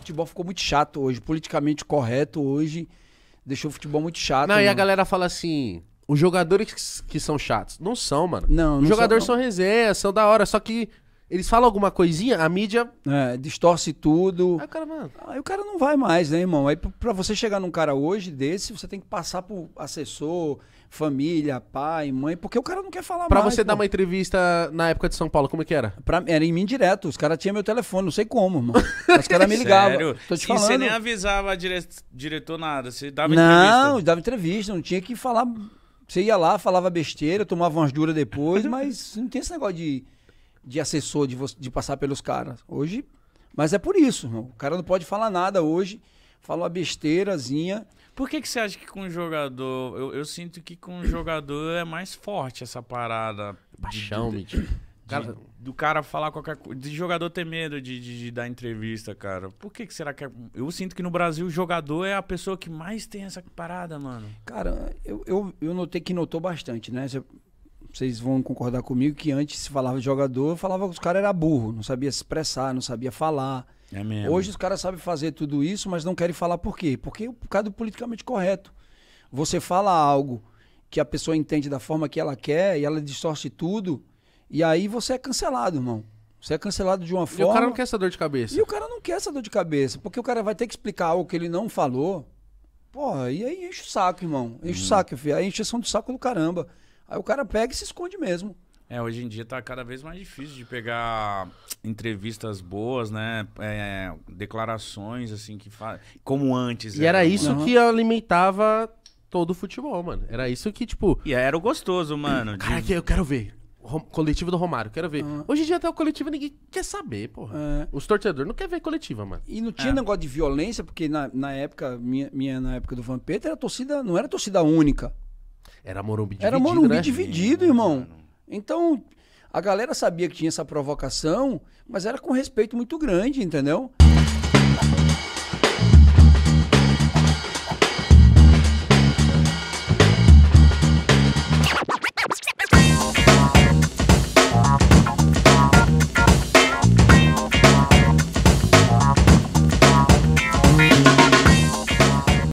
futebol ficou muito chato hoje. Politicamente correto hoje deixou o futebol muito chato. Não, mano. e a galera fala assim: os jogadores que, que são chatos. Não são, mano. Não, não Os jogadores são, não. são resenha, são da hora, só que eles falam alguma coisinha, a mídia. É, distorce tudo. Aí o cara, mano. Aí o cara não vai mais, né, irmão? Aí pra você chegar num cara hoje desse, você tem que passar por assessor, família, pai, mãe, porque o cara não quer falar pra mais. Pra você dar uma entrevista na época de São Paulo, como é que era? Pra, era em mim direto. Os caras tinham meu telefone, não sei como, irmão. Os caras me ligavam. Sério? Tô te falando. E você nem avisava dire... diretor nada, você dava não, entrevista. Não, dava entrevista, não tinha que falar. Você ia lá, falava besteira, tomava umas duras depois, mas não tinha esse negócio de de assessor, de, de passar pelos caras. Hoje, mas é por isso, irmão. O cara não pode falar nada hoje, fala uma besteirazinha. Por que, que você acha que com o jogador. Eu, eu sinto que com o jogador é mais forte essa parada. Paixão, de, de, cara, Do cara falar qualquer coisa. De jogador ter medo de, de, de, dar entrevista, cara. Por que, que será que é. Eu sinto que no Brasil o jogador é a pessoa que mais tem essa parada, mano. Cara, eu, eu, eu notei que notou bastante, né? Você vocês vão concordar comigo que antes se falava jogador, falava que os caras eram burro, não sabia se expressar, não sabia falar. É mesmo. Hoje os caras sabem fazer tudo isso, mas não querem falar por quê? Porque por causa é do politicamente correto. Você fala algo que a pessoa entende da forma que ela quer e ela distorce tudo, e aí você é cancelado, irmão. Você é cancelado de uma forma. E o cara não quer essa dor de cabeça. E o cara não quer essa dor de cabeça, porque o cara vai ter que explicar algo que ele não falou. Porra, e aí enche o saco, irmão. Enche o uhum. saco, filho. a encheção do saco do caramba. Aí o cara pega e se esconde mesmo. É, hoje em dia tá cada vez mais difícil de pegar entrevistas boas, né? É, é declarações, assim, que faz. Como antes. E era, era né? isso que alimentava todo o futebol, mano. Era isso que, tipo. E era o gostoso, mano. Cara, eu quero ver. Coletivo do Romário, quero ver. Uhum. Hoje em dia até o coletivo ninguém quer saber, porra. É. Os torcedores não querem ver coletiva, mano. E não tinha é. negócio de violência, porque na, na época, minha, minha, na época do Vampeta, era torcida, não era torcida única. Era Morumbi dividido. Era Morumbi né? dividido, irmão. Então, a galera sabia que tinha essa provocação, mas era com respeito muito grande, entendeu?